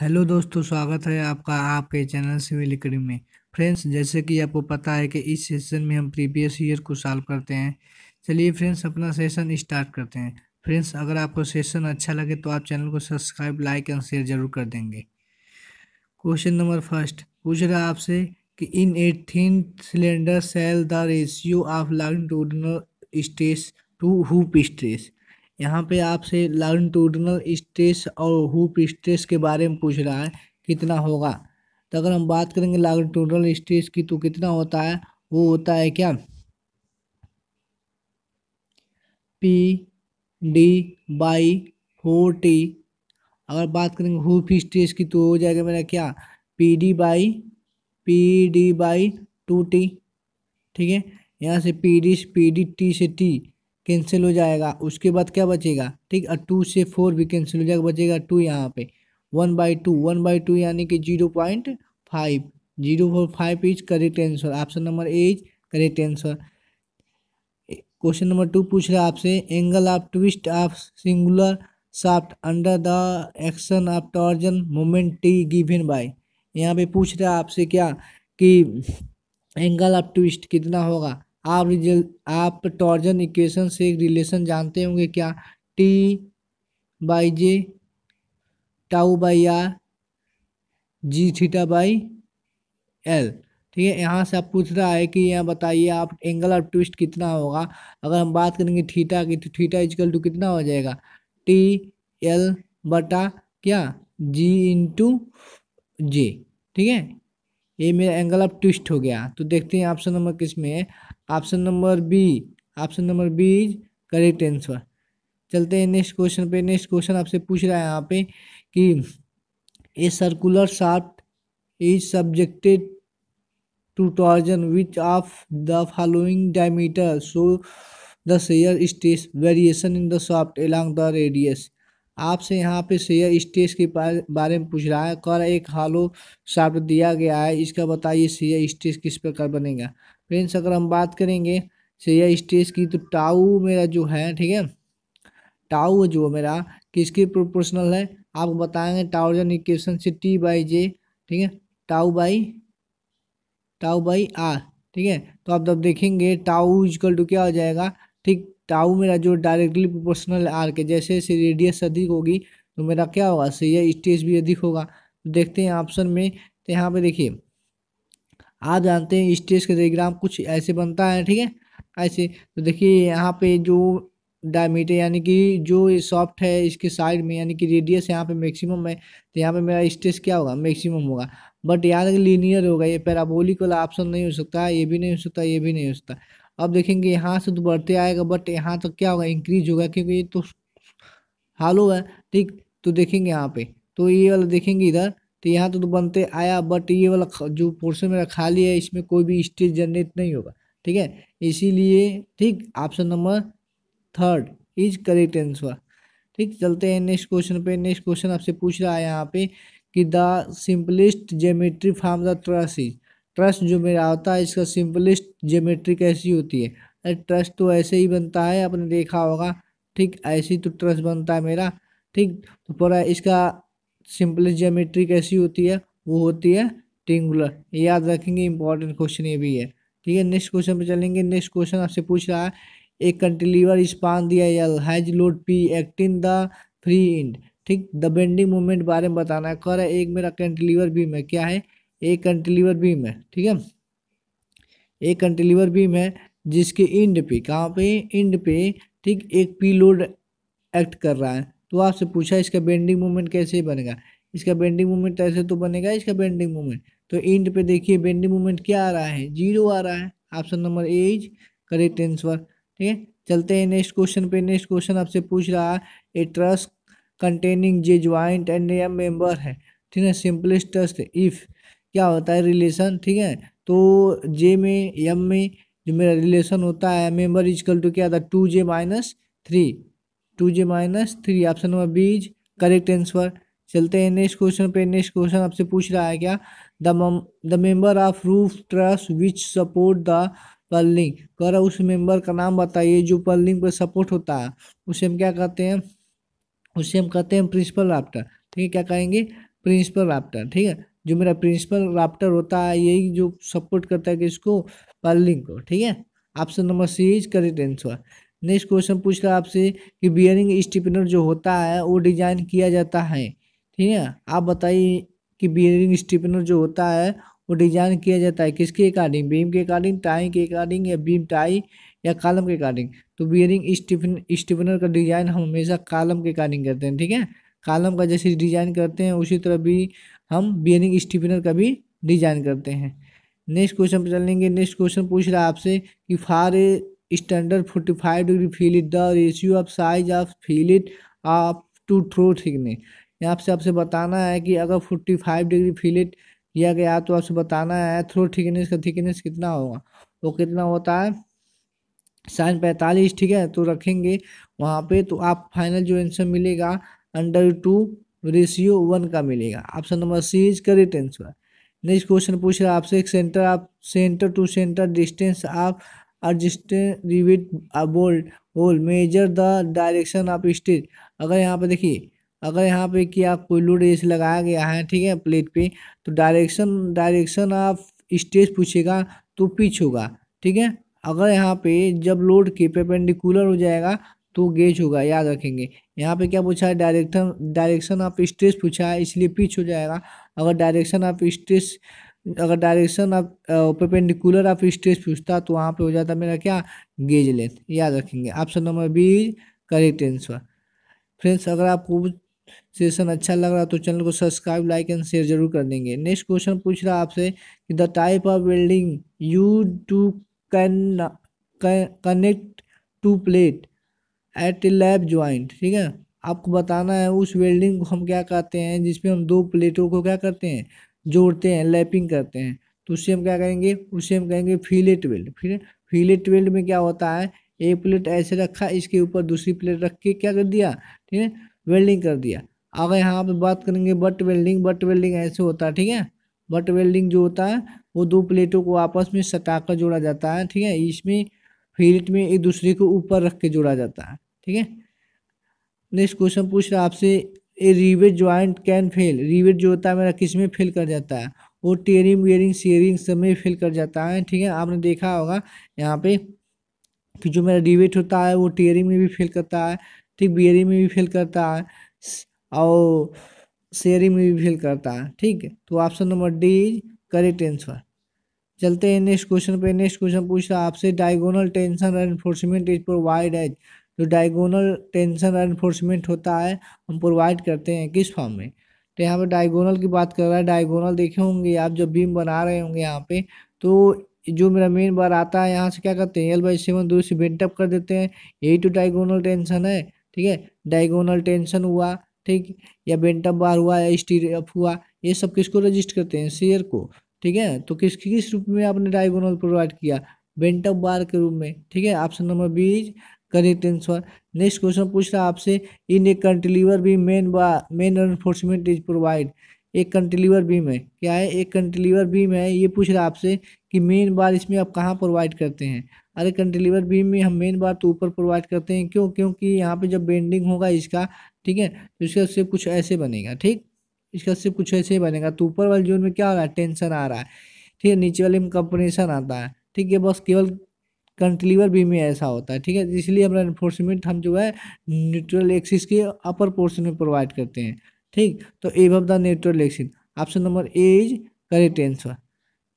hello दोस्तों स्वागत है आपका आपके चैनल सिविल लिकड़ी में फ्रेंड्स जैसे कि आपको पता है कि इस सेशन में हम प्रीवियस ईयर को सॉल्व करते हैं चलिए फ्रेंड्स अपना सेशन स्टार्ट करते हैं फ्रेंड्स अगर आपको सेशन अच्छा लगे तो आप चैनल को सब्सक्राइब लाइक एंड शेयर जरूर कर देंगे क्वेश्चन नंबर फर्स्ट पूछ रहा आपसे कि in a thin cylinder shell the ratio of line to stress to hoop stress यहाँ पे आपसे टूटनल स्ट्रेस और हुप स्ट्रेस के बारे में पूछ रहा है कितना होगा तो अगर हम बात करेंगे टूटनल स्ट्रेस की तो कितना होता है वो होता है क्या P D by four T अगर बात करेंगे हुप स्ट्रेस की तो हो जाएगा मेरा क्या P D by P D by two T ठीक है यहाँ से P D P D T से टी कैंसिल हो जाएगा उसके बाद क्या बचेगा ठीक है टू से फोर भी कैंसिल हो जाएगा बचेगा टू यहाँ पे one by two one by two यानी कि zero point five zero four five is correct answer option number A is correct answer question number two पूछ रहा है आपसे angle of twist of circular shaft under the action of torsion moment T given by यहाँ पे पूछ रहा है आपसे क्या कि एंगल ऑफ ट्विस्ट कितना होगा आप रिजल आप टॉर्जन इक्वेशन से एक रिलेशन जानते होंगे क्या T by J tau by R G theta by L ठीक है यहाँ से आप पूछ रहा है कि यहाँ बताइए आप एंगल ऑफ ट्विस्ट कितना होगा अगर हम बात करेंगे थीटा की तो थीटा इजकल टू कितना हो जाएगा टी एल बटा क्या जी इंटू जे ठीक है ये मेरा एंगल ऑफ ट्विस्ट हो गया तो देखते हैं ऑप्शन नंबर किस में है option number B option number B is correct answer चलते हैं नेक्स्ट क्वेश्चन पे नेक्स्ट क्वेश्चन आपसे पूछ रहा है यहाँ पे कि a circular shaft is subjected to torsion which of the following diameter so the shear stress variation in the shaft along the radius आपसे यहाँ पे शेयर स्टेज के बारे में पूछ रहा है कर एक हालो शाफ्ट दिया गया है इसका बताइए शेयर स्टेज किस प्रकार बनेगा फ्रेंड्स अगर हम बात करेंगे सैया तो स्टेज की तो टाऊ मेरा जो है ठीक है टाऊ जो मेरा किसके प्रोपोर्शनल है आप बताएंगे टाउ यानी इक्वेशन से टी बाई जे ठीक है tau by tau by R ठीक है तो आप जब देखेंगे टाउ इजकल टू क्या हो जाएगा ठीक टाउ मेरा जो डायरेक्टली प्रोपोर्शनल आर के जैसे जैसे रेडियस अधिक होगी तो मेरा क्या होगा सैया तो स्टेज भी अधिक होगा देखते हैं ऑप्शन में तो यहाँ पे देखिए आप जानते हैं स्टेज का डायग्राम कुछ ऐसे बनता है ठीक है ऐसे तो देखिए यहाँ पे जो डायमीटर यानी कि जो सॉफ्ट है इसके साइड में यानी कि रेडियस यहाँ पे मैक्सिमम है तो यहाँ पे मेरा स्टेज क्या होगा मैक्सिमम होगा बट यहाँ तक लीनियर होगा ये पैराबोलिक वाला ऑप्शन नहीं हो सकता ये भी नहीं हो सकता ये भी नहीं हो सकता अब देखेंगे यहाँ से तो बढ़ते आएगा बट यहाँ तक क्या होगा इंक्रीज होगा क्योंकि ये तो हालो है ठीक तो देखेंगे यहाँ पे तो ये वाला देखेंगे इधर तो यहाँ तो, तो बनते आया बट ये वाला जो पोर्शन मेरा खाली है इसमें कोई भी स्टेज जनरेट नहीं होगा ठीक है इसीलिए ठीक option number third is correct answer ठीक चलते हैं नेक्स्ट क्वेश्चन पे नेक्स्ट क्वेश्चन आपसे पूछ रहा है यहाँ पे कि the simplest geometry form the truss is truss जो मेरा होता है इसका सिंपलेस्ट ज्योमेट्री कैसी होती है अरे ट्रस तो ऐसे ही बनता है आपने देखा होगा ठीक ही तो ट्रस बनता है मेरा ठीक तो पूरा इसका सिंपल जियोमेट्री कैसी होती है वो होती है ट्रिंगुलर याद रखेंगे इंपॉर्टेंट क्वेश्चन ये भी है ठीक है नेक्स्ट क्वेश्चन पे चलेंगे नेक्स्ट क्वेश्चन आपसे पूछ रहा है एक कंटिलीवर स्पान दिया L has load P in the free end ठीक द बेंडिंग मूवमेंट बारे में बताना है कर है एक मेरा कंटिलीवर बीम है क्या है एक कंटिलीवर बीम है ठीक है एक कंटिलीवर बीम है जिसके इंड पे कहाँ पे इंड पे ठीक एक पी लोड एक्ट कर रहा है तो आपसे पूछा इसका बेंडिंग मूवमेंट कैसे बनेगा इसका बेंडिंग मूवमेंट ऐसे तो बनेगा इसका बेंडिंग मूवमेंट तो इंड पे देखिए बेंडिंग मूवमेंट क्या आ रहा है जीरो आ रहा है option number A is correct answer ठीक है चलते हैं नेक्स्ट क्वेश्चन पे नेक्स्ट क्वेश्चन आपसे पूछ रहा है a truss containing J joint and M member है ठीक है सिंपलेस्ट ट्रस्ट इफ़ क्या होता है रिलेशन ठीक है तो जे में एम में जो मेरा रिलेशन होता है मेंबर इजकल टू क्या था two J minus three two J minus three option number B is correct answer चलते हैं नेक्स्ट क्वेश्चन पे नेक्स्ट क्वेश्चन आपसे पूछ रहा है क्या the the member of roof truss which support the purlin कर उस मेंबर का नाम बताइए जो पर्लिंग पर सपोर्ट होता है उसे हम क्या कहते हैं उसे हम कहते हैं प्रिंसिपल राफ्टर ठीक है क्या कहेंगे प्रिंसिपल राफ्टर ठीक है जो मेरा प्रिंसिपल राफ्टर होता है यही जो सपोर्ट करता है किसको पर्लिंग को ठीक है option number C is correct answer next question पूछ रहा है आपसे कि बियरिंग स्टिपनर जो होता है वो डिजाइन किया जाता है ठीक है आप बताइए कि बियरिंग स्टिपनर जो होता है वो डिजाइन किया जाता है किसके अकॉर्डिंग बीम के अकॉर्डिंग टाई के अकॉर्डिंग या बीम टाई या कालम के अकॉर्डिंग तो बियरिंग स्टिफन स्टिफनर का डिजाइन हम हमेशा कालम के अकॉर्डिंग करते हैं ठीक है कालम का जैसे डिजाइन करते हैं उसी तरह भी हम बियरिंग स्टिफनर का भी डिजाइन करते हैं नेक्स्ट क्वेश्चन पर चलेंगे नेक्स्ट क्वेश्चन पूछ रहा है आपसे कि for standard 45 degree fillet the ratio of size of fillet up to through thickness यहाँ से आपसे बताना है कि अगर 45 डिग्री फिलेट किया गया तो आपसे बताना है थ्रो थिकनेस का थिकनेस कितना होगा वो कितना होता है साइन पैंतालीस ठीक है तो रखेंगे वहाँ पे तो आप फाइनल जो आंसर मिलेगा अंडर टू रेशियो वन का मिलेगा option number C is correct answer next question पूछ रहा है आपसे एक सेंटर आप सेंटर टू सेंटर डिस्टेंस आप adjust rivet a hole measure the direction of stress अगर यहाँ पे देखिए अगर यहाँ पे कि आप कोई लोड जैसे लगाया गया है ठीक है प्लेट पे तो डायरेक्शन डायरेक्शन ऑफ स्टेज पूछेगा तो पिच होगा ठीक है अगर यहाँ पे जब लोड के पेपेंडिकुलर हो जाएगा तो गेज होगा याद रखेंगे यहाँ पे क्या पूछा है डायरेक्शन डायरेक्शन ऑफ स्ट्रेस पूछा है इसलिए पिच हो जाएगा अगर डायरेक्शन ऑफ स्ट्रेस अगर डायरेक्शन आप परपेंडिकुलर आप स्टेज पूछता तो वहाँ पे हो जाता मेरा क्या गेज लेंथ याद रखेंगे option number B correct answer friends अगर आपको सेशन अच्छा लग रहा तो चैनल को सब्सक्राइब लाइक एंड शेयर जरूर कर देंगे नेक्स्ट क्वेश्चन पूछ रहा आपसे कि the type of welding you to can connect two plate at a lap joint ठीक है आपको बताना है उस वेल्डिंग को हम क्या कहते हैं जिसमें हम दो प्लेटों को क्या करते हैं जोड़ते हैं लैपिंग करते हैं तो उसे हम क्या करेंगे उसे हम कहेंगे फिलेट वेल्ड फिर फिलेट वेल्ड में क्या होता है एक प्लेट ऐसे रखा इसके ऊपर दूसरी प्लेट रख के क्या कर दिया ठीक है वेल्डिंग कर दिया अगर यहाँ पर बात करेंगे बट वेल्डिंग बट वेल्डिंग ऐसे होता है ठीक है बट वेल्डिंग जो होता है वो दो प्लेटों को आपस में सटाकर जोड़ा जाता है ठीक है इसमें फील्ड में एक दूसरे को ऊपर रख के जोड़ा जाता है ठीक है नेक्स्ट क्वेश्चन पूछ रहा है आपसे a rivet joint can fail rivet जो होता है मेरा किस में फेल कर जाता है वो टेयरिंग वेयरिंग शेयरिंग सब में फेल कर जाता है ठीक है आपने देखा होगा यहाँ पे कि जो मेरा रिवेट होता है वो टेयरिंग में भी फेल करता है ठीक बियरिंग में भी फेल करता है और शेयरिंग में भी फेल करता है ठीक है तो option number D is correct answer चलते हैं नेक्स्ट क्वेश्चन पे नेक्स्ट क्वेश्चन पूछ रहा है आपसे diagonal tension enforcement is provide as जो डायगोनल टेंशन एनफोर्समेंट होता है हम प्रोवाइड करते हैं किस फॉर्म में तो यहाँ पे डायगोनल की बात कर रहा है डायगोनल देखे होंगे आप जब बीम बना रहे होंगे यहाँ पे तो जो मेरा मेन बार आता है यहाँ से क्या करते हैं एल बाई सेवन दूर से बेंटअप कर देते हैं यही तो डायगोनल टेंशन है ठीक है डायगोनल टेंशन हुआ ठीक या बेंटअप बार हुआ या स्टीर अप हुआ ये सब किसको रजिस्ट करते हैं शेयर को ठीक है तो किस किस रूप में आपने डायगोनल प्रोवाइड किया बेंटअप बार के रूप में ठीक है option number B is correct answer next question पूछ रहा है आपसे इन ए कंटिलीवर भी main main enforcement is provide एक कंटिलीवर बीम है क्या है एक कंटिलीवर बीम है ये पूछ रहा है आपसे कि मेन बार इसमें आप कहाँ प्रोवाइड करते हैं अरे कंटिलीवर बीम में हम मेन बार तो ऊपर प्रोवाइड करते हैं क्यों क्योंकि यहाँ पे जब बेंडिंग होगा इसका ठीक है तो इसका सिर्फ कुछ ऐसे बनेगा ठीक इसका सिर्फ कुछ ऐसे ही बनेगा तो ऊपर वाले जोन में क्या हो रहा है टेंशन आ रहा है ठीक है नीचे वाले में कंपनेशन आता है ठीक है बस केवल कंटिलीवर बीम में ऐसा होता है ठीक है इसलिए हमारा इन्फोर्समेंट हम जो है न्यूट्रल एक्सिस के अपर पोर्शन में प्रोवाइड करते हैं ठीक तो above the neutral axis option number A is correct answer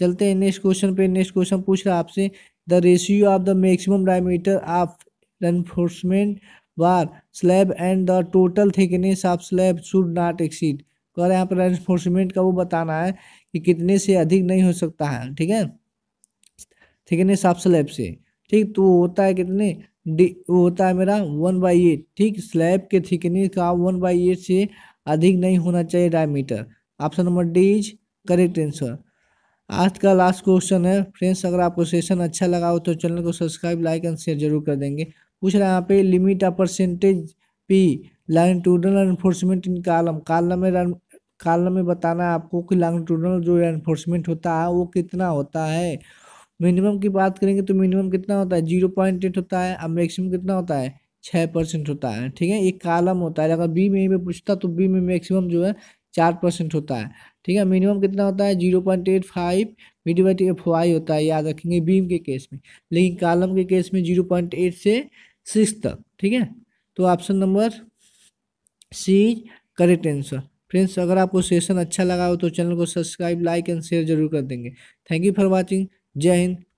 चलते हैं नेक्स्ट क्वेश्चन पे नेक्स्ट क्वेश्चन पूछ रहा है आपसे the ratio of the maximum diameter of enforcement bar slab and the total thickness of slab should not exceed और यहाँ पर एनफोर्समेंट का वो बताना है कि कितने से अधिक नहीं हो सकता है ठीक है थिकनेस ऑफ स्लैब से ठीक तो होता है कितने डी होता है मेरा वन बाई एट ठीक स्लैब के थिकनेस का वन बाई एट से अधिक नहीं होना चाहिए diameter option number D is correct answer आज का लास्ट क्वेश्चन है फ्रेंड्स अगर आपको सेशन अच्छा लगा हो तो चैनल को सब्सक्राइब लाइक एंड शेयर जरूर कर देंगे पूछ रहे हैं यहाँ पे limit of percentage P line longitudinal enforcement in column column में कालम में बताना है आपको कि लॉन्गटूडनल जो एनफोर्समेंट होता है वो कितना होता है मिनिमम की बात करेंगे तो मिनिमम कितना होता है जीरो पॉइंट एट होता है और मैक्सिमम कितना होता है छः परसेंट होता है ठीक है एक कालम होता है अगर बी में में पूछता तो बी में मैक्सिमम जो है चार परसेंट होता है ठीक है मिनिमम कितना होता है zero point eight five medium F Y होता है याद रखेंगे बीम के केस में लेकिन कालम के केस में जीरो पॉइंट एट से सिक्स तक ठीक है तो option number C correct answer friends अगर आपको सेशन अच्छा लगा हो तो चैनल को सब्सक्राइब लाइक एंड शेयर जरूर कर देंगे थैंक यू फॉर वॉचिंग जय हिंद